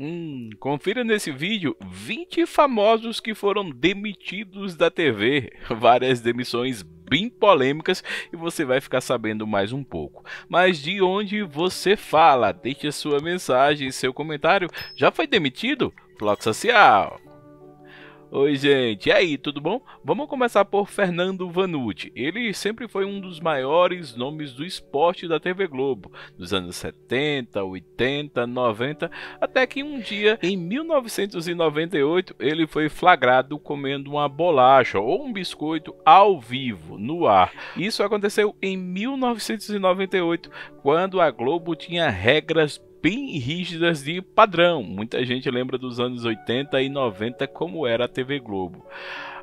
Hum, confira nesse vídeo 20 famosos que foram demitidos da TV. Várias demissões bem polêmicas e você vai ficar sabendo mais um pouco. Mas de onde você fala? Deixe a sua mensagem, seu comentário. Já foi demitido? Bloco Social! Oi, gente. E aí, tudo bom? Vamos começar por Fernando Vanucci. Ele sempre foi um dos maiores nomes do esporte da TV Globo, nos anos 70, 80, 90, até que um dia, em 1998, ele foi flagrado comendo uma bolacha ou um biscoito ao vivo, no ar. Isso aconteceu em 1998, quando a Globo tinha regras bem rígidas de padrão. Muita gente lembra dos anos 80 e 90 como era a TV Globo.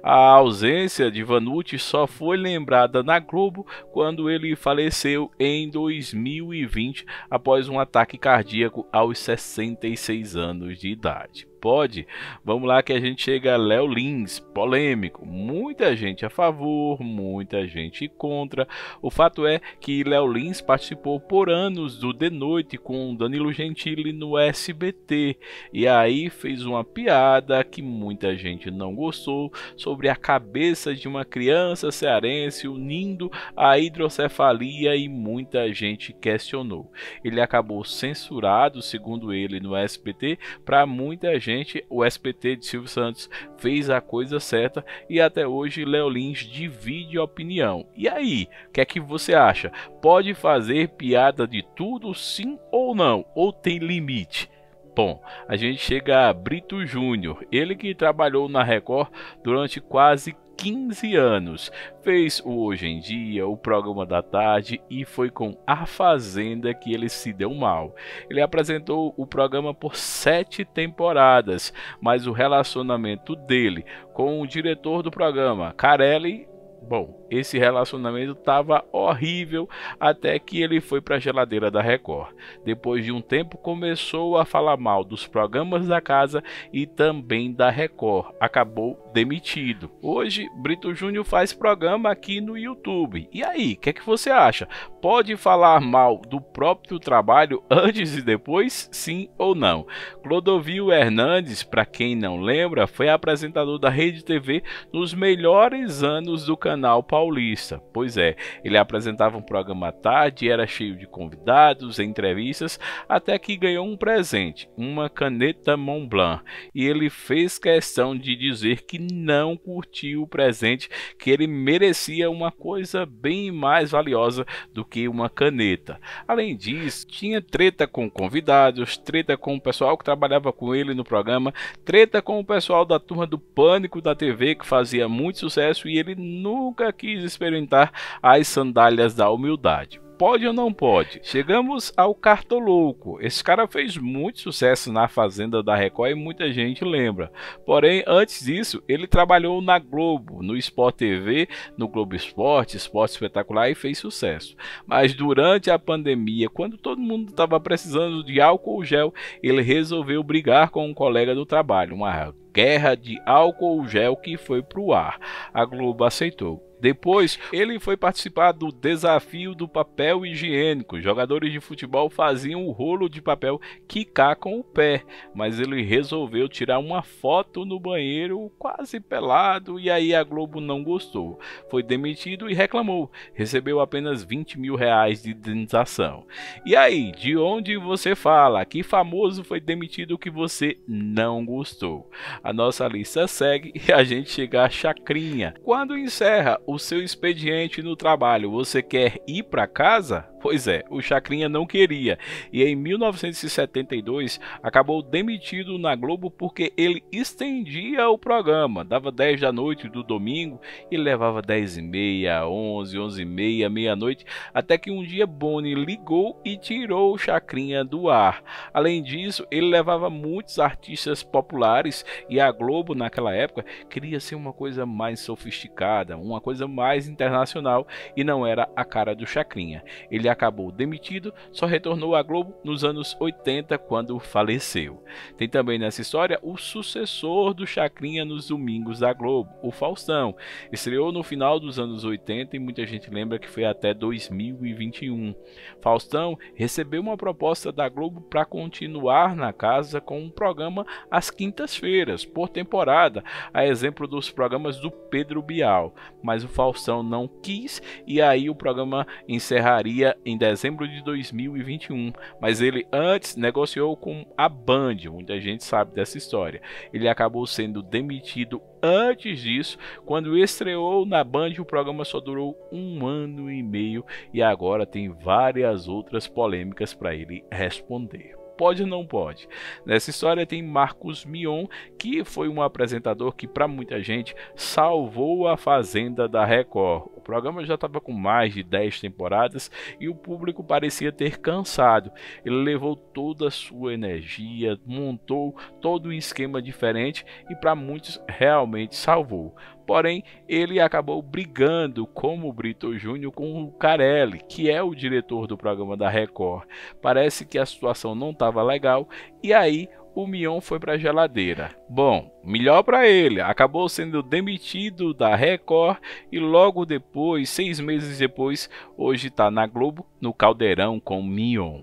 A ausência de Vanucci só foi lembrada na Globo quando ele faleceu em 2020 após um ataque cardíaco aos 66 anos de idade pode. Vamos lá que a gente chega a Léo Lins, polêmico. Muita gente a favor, muita gente contra. O fato é que Léo Lins participou por anos do De Noite com Danilo Gentili no SBT. E aí fez uma piada que muita gente não gostou sobre a cabeça de uma criança cearense unindo a hidrocefalia e muita gente questionou. Ele acabou censurado, segundo ele, no SBT para muita gente gente, o SPT de Silvio Santos fez a coisa certa e até hoje Léo Lins divide opinião. E aí, o que é que você acha? Pode fazer piada de tudo sim ou não? Ou tem limite? Bom, a gente chega a Brito Júnior, ele que trabalhou na Record durante quase 15 anos. Fez o Hoje em Dia, o programa da tarde e foi com A Fazenda que ele se deu mal. Ele apresentou o programa por sete temporadas, mas o relacionamento dele com o diretor do programa, Carelli, bom, esse relacionamento estava horrível até que ele foi para a geladeira da Record. Depois de um tempo, começou a falar mal dos programas da casa e também da Record. Acabou demitido. Hoje, Brito Júnior faz programa aqui no YouTube. E aí, o que, é que você acha? Pode falar mal do próprio trabalho antes e depois, sim ou não? Clodovil Hernandes, para quem não lembra, foi apresentador da Rede TV nos melhores anos do canal Paulista. Pois é, ele apresentava um programa à tarde, era cheio de convidados, entrevistas, até que ganhou um presente, uma caneta Montblanc. E ele fez questão de dizer que não curtiu o presente, que ele merecia uma coisa bem mais valiosa do que uma caneta. Além disso, tinha treta com convidados, treta com o pessoal que trabalhava com ele no programa, treta com o pessoal da turma do Pânico da TV que fazia muito sucesso e ele nunca quis quis experimentar as sandálias da humildade. Pode ou não pode? Chegamos ao Cartolouco. Esse cara fez muito sucesso na Fazenda da Record e muita gente lembra. Porém, antes disso, ele trabalhou na Globo, no Sport TV, no Globo Esporte, Esporte Espetacular e fez sucesso. Mas durante a pandemia, quando todo mundo estava precisando de álcool gel, ele resolveu brigar com um colega do trabalho, uma guerra de álcool gel que foi pro ar. A Globo aceitou. Depois, ele foi participar do desafio do papel higiênico. Jogadores de futebol faziam o rolo de papel quicar com o pé, mas ele resolveu tirar uma foto no banheiro quase pelado e aí a Globo não gostou. Foi demitido e reclamou. Recebeu apenas 20 mil reais de indenização. E aí, de onde você fala? Que famoso foi demitido que você não gostou? A nossa lista segue e a gente chega à chacrinha. Quando encerra o o seu expediente no trabalho, você quer ir para casa? Pois é, o Chacrinha não queria e em 1972 acabou demitido na Globo porque ele estendia o programa, dava 10 da noite do domingo e levava 10 e meia, 11, 11 e meia, meia-noite, até que um dia Boni ligou e tirou o Chacrinha do ar. Além disso, ele levava muitos artistas populares e a Globo naquela época queria ser uma coisa mais sofisticada, uma coisa coisa mais internacional e não era a cara do Chacrinha. Ele acabou demitido, só retornou à Globo nos anos 80 quando faleceu. Tem também nessa história o sucessor do Chacrinha nos domingos da Globo, o Faustão. Estreou no final dos anos 80 e muita gente lembra que foi até 2021. Faustão recebeu uma proposta da Globo para continuar na casa com um programa às quintas-feiras, por temporada, a exemplo dos programas do Pedro Bial. Mas o Faustão não quis e aí o programa encerraria em dezembro de 2021. Mas ele antes negociou com a Band, muita gente sabe dessa história. Ele acabou sendo demitido antes disso, quando estreou na Band, o programa só durou um ano e meio e agora tem várias outras polêmicas para ele responder pode ou não pode. Nessa história tem Marcos Mion, que foi um apresentador que para muita gente salvou a Fazenda da Record programa já estava com mais de 10 temporadas e o público parecia ter cansado. Ele levou toda a sua energia, montou todo um esquema diferente e para muitos realmente salvou. Porém, ele acabou brigando como Brito Júnior com o Carelli, que é o diretor do programa da Record. Parece que a situação não estava legal e aí o Mion foi para a geladeira. Bom, melhor para ele, acabou sendo demitido da Record e logo depois, seis meses depois, hoje está na Globo no Caldeirão com o Mion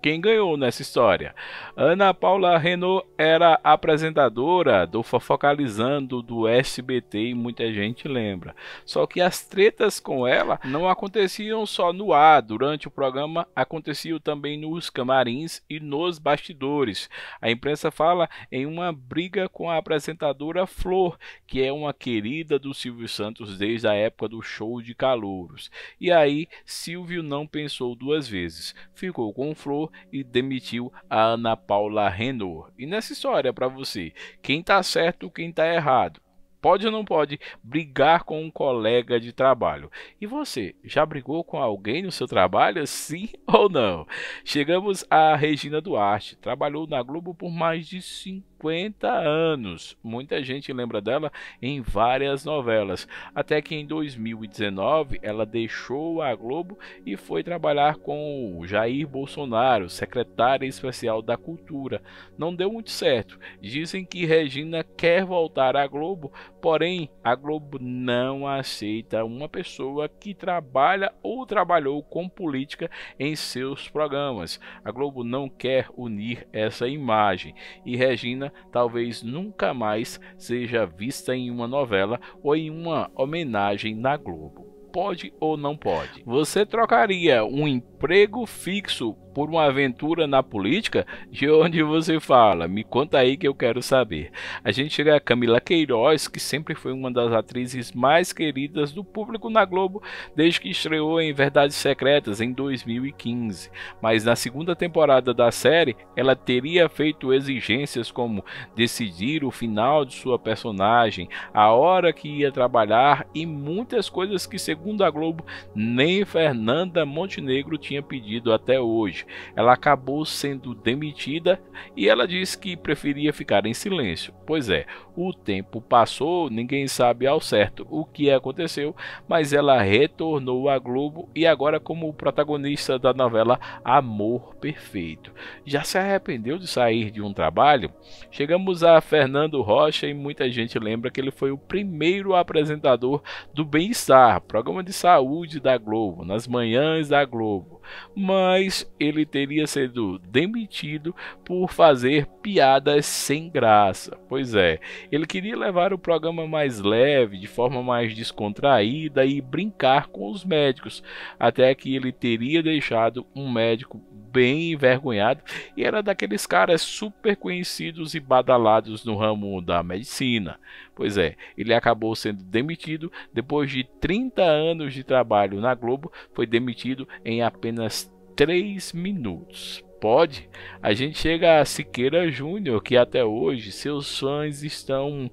quem ganhou nessa história. Ana Paula Renault era apresentadora do Fofocalizando do SBT e muita gente lembra. Só que as tretas com ela não aconteciam só no ar, durante o programa aconteciam também nos camarins e nos bastidores. A imprensa fala em uma briga com a apresentadora Flor, que é uma querida do Silvio Santos desde a época do show de calouros. E aí Silvio não pensou duas vezes, ficou com Flor e demitiu a Ana Paula Renault. E nessa história para você, quem tá certo, quem tá errado? Pode ou não pode brigar com um colega de trabalho? E você, já brigou com alguém no seu trabalho, sim ou não? Chegamos a Regina Duarte, trabalhou na Globo por mais de 5 50 anos. Muita gente lembra dela em várias novelas, até que em 2019 ela deixou a Globo e foi trabalhar com o Jair Bolsonaro, secretária especial da Cultura. Não deu muito certo. Dizem que Regina quer voltar à Globo, porém a Globo não aceita uma pessoa que trabalha ou trabalhou com política em seus programas. A Globo não quer unir essa imagem e Regina talvez nunca mais seja vista em uma novela ou em uma homenagem na Globo. Pode ou não pode? Você trocaria um emprego fixo por uma aventura na política de onde você fala. Me conta aí que eu quero saber. A gente chega a Camila Queiroz, que sempre foi uma das atrizes mais queridas do público na Globo desde que estreou em Verdades Secretas em 2015. Mas na segunda temporada da série, ela teria feito exigências como decidir o final de sua personagem, a hora que ia trabalhar e muitas coisas que, segundo a Globo, nem Fernanda Montenegro tinha pedido até hoje ela acabou sendo demitida e ela disse que preferia ficar em silêncio. Pois é, o tempo passou, ninguém sabe ao certo o que aconteceu, mas ela retornou à Globo e agora como protagonista da novela Amor Perfeito. Já se arrependeu de sair de um trabalho? Chegamos a Fernando Rocha e muita gente lembra que ele foi o primeiro apresentador do Bem-Estar, programa de saúde da Globo, nas manhãs da Globo. Mas ele ele teria sido demitido por fazer piadas sem graça. Pois é, ele queria levar o programa mais leve, de forma mais descontraída e brincar com os médicos, até que ele teria deixado um médico bem envergonhado e era daqueles caras super conhecidos e badalados no ramo da medicina. Pois é, ele acabou sendo demitido depois de 30 anos de trabalho na Globo, foi demitido em apenas 3 minutos. Pode, a gente chega a Siqueira Júnior, que até hoje seus fãs estão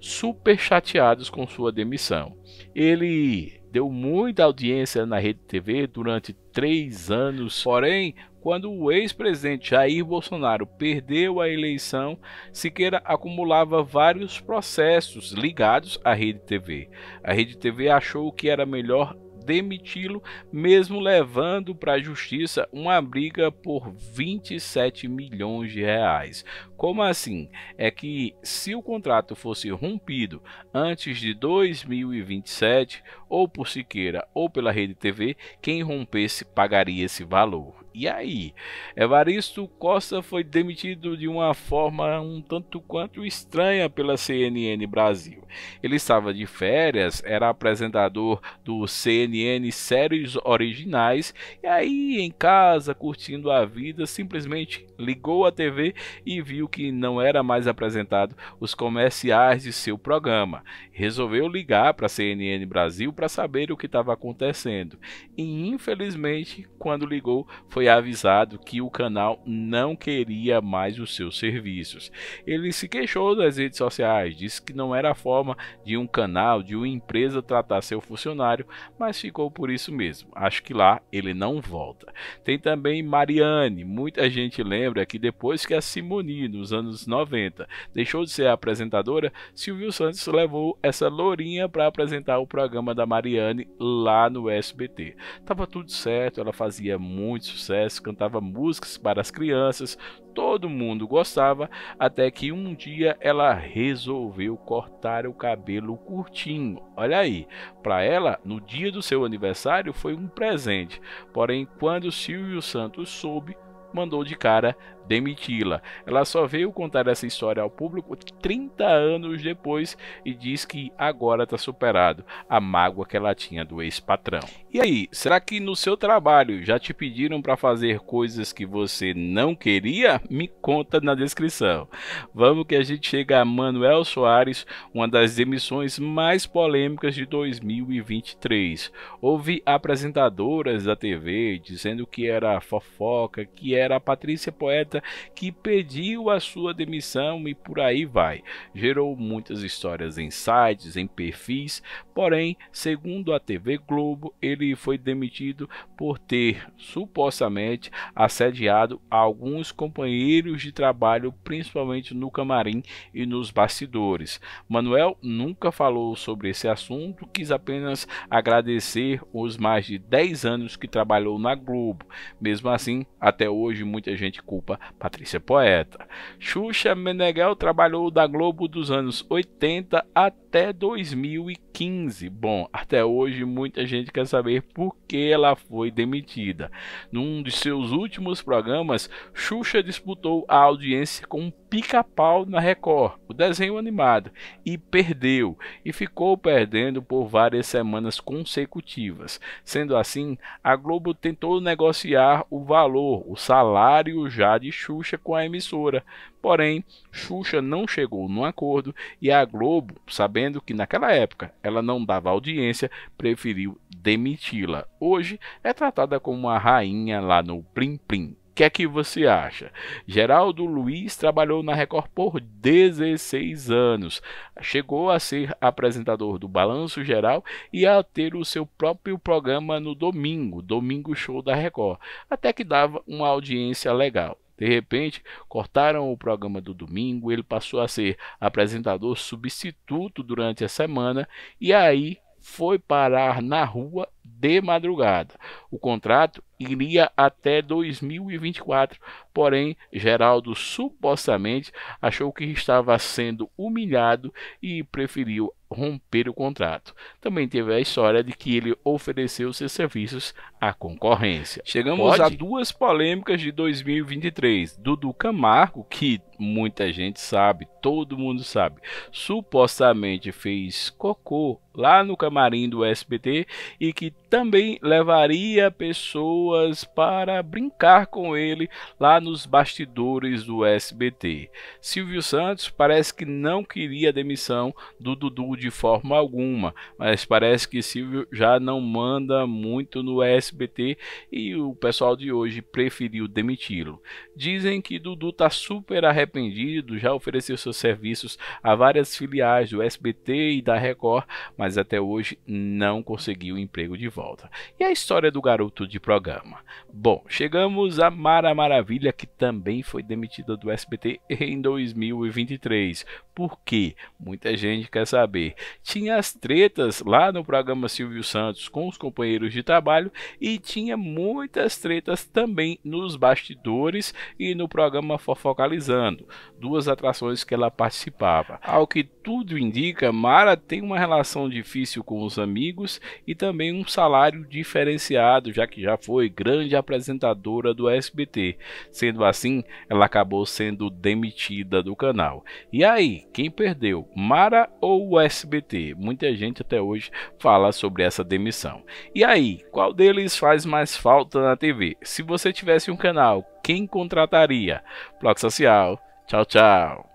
super chateados com sua demissão. Ele deu muita audiência na Rede TV durante três anos, porém, quando o ex-presidente Jair Bolsonaro perdeu a eleição, Siqueira acumulava vários processos ligados à Rede TV. A Rede TV achou que era melhor demiti-lo, mesmo levando para a justiça uma briga por 27 milhões de reais. Como assim? É que se o contrato fosse rompido antes de 2027, ou por Siqueira ou pela Rede TV, quem rompesse pagaria esse valor. E aí? Evaristo Costa foi demitido de uma forma um tanto quanto estranha pela CNN Brasil. Ele estava de férias, era apresentador do CNN Séries Originais e aí em casa, curtindo a vida, simplesmente ligou a TV e viu que não era mais apresentado os comerciais de seu programa. Resolveu ligar para a CNN Brasil para saber o que estava acontecendo. E infelizmente, quando ligou, foi foi avisado que o canal não queria mais os seus serviços. Ele se queixou das redes sociais, disse que não era a forma de um canal, de uma empresa tratar seu funcionário, mas ficou por isso mesmo. Acho que lá ele não volta. Tem também Mariane. Muita gente lembra que depois que a Simoni, nos anos 90, deixou de ser apresentadora, Silvio Santos levou essa lourinha para apresentar o programa da Mariane lá no SBT. Tava tudo certo, ela fazia muito sucesso exército, cantava músicas para as crianças, todo mundo gostava, até que um dia ela resolveu cortar o cabelo curtinho. Olha aí, para ela, no dia do seu aniversário foi um presente. Porém, quando Silvio Santos soube, mandou de cara demiti-la. Ela só veio contar essa história ao público 30 anos depois e diz que agora está superado a mágoa que ela tinha do ex-patrão. E aí, será que no seu trabalho já te pediram para fazer coisas que você não queria? Me conta na descrição. Vamos que a gente chega a Manuel Soares, uma das demissões mais polêmicas de 2023. Houve apresentadoras da TV dizendo que era fofoca, que era a Patrícia Poeta que pediu a sua demissão e por aí vai. Gerou muitas histórias em sites, em perfis, porém, segundo a TV Globo, ele foi demitido por ter supostamente assediado alguns companheiros de trabalho, principalmente no camarim e nos bastidores. Manuel nunca falou sobre esse assunto, quis apenas agradecer os mais de 10 anos que trabalhou na Globo. Mesmo assim, até hoje muita gente culpa Patrícia Poeta. Xuxa Meneghel trabalhou da Globo dos anos 80 até 2015. Bom, até hoje muita gente quer saber por que ela foi demitida. Num de seus últimos programas, Xuxa disputou a audiência com Pica-Pau na Record, o desenho animado, e perdeu, e ficou perdendo por várias semanas consecutivas. Sendo assim, a Globo tentou negociar o valor, o salário já de Xuxa com a emissora. Porém, Xuxa não chegou num acordo e a Globo, sabendo que naquela época ela não dava audiência, preferiu demiti-la. Hoje é tratada como uma rainha lá no Plim Plim que é que você acha? Geraldo Luiz trabalhou na Record por 16 anos, chegou a ser apresentador do Balanço Geral e a ter o seu próprio programa no domingo, Domingo Show da Record, até que dava uma audiência legal. De repente, cortaram o programa do domingo, ele passou a ser apresentador substituto durante a semana e aí foi parar na rua de madrugada. O contrato iria até 2024, porém Geraldo supostamente achou que estava sendo humilhado e preferiu romper o contrato. Também teve a história de que ele ofereceu seus serviços à concorrência. Chegamos Pode? a duas polêmicas de 2023. Dudu Camargo, que muita gente sabe, todo mundo sabe, supostamente fez cocô lá no camarim do SBT e que também levaria pessoas para brincar com ele lá nos bastidores do SBT. Silvio Santos parece que não queria a demissão do Dudu de forma alguma, mas parece que Silvio já não manda muito no SBT e o pessoal de hoje preferiu demiti-lo. Dizem que Dudu está super arrependido, já ofereceu seus serviços a várias filiais do SBT e da Record, mas mas até hoje não conseguiu o emprego de volta. E a história do garoto de programa? Bom, chegamos a Mara Maravilha, que também foi demitida do SBT em 2023. Por quê? Muita gente quer saber. Tinha as tretas lá no programa Silvio Santos com os companheiros de trabalho e tinha muitas tretas também nos bastidores e no programa Fofocalizando, duas atrações que ela participava. Ao que tudo indica, Mara tem uma relação de difícil com os amigos e também um salário diferenciado, já que já foi grande apresentadora do SBT. Sendo assim, ela acabou sendo demitida do canal. E aí, quem perdeu, Mara ou o SBT? Muita gente até hoje fala sobre essa demissão. E aí, qual deles faz mais falta na TV? Se você tivesse um canal, quem contrataria? Bloco Social. Tchau, tchau.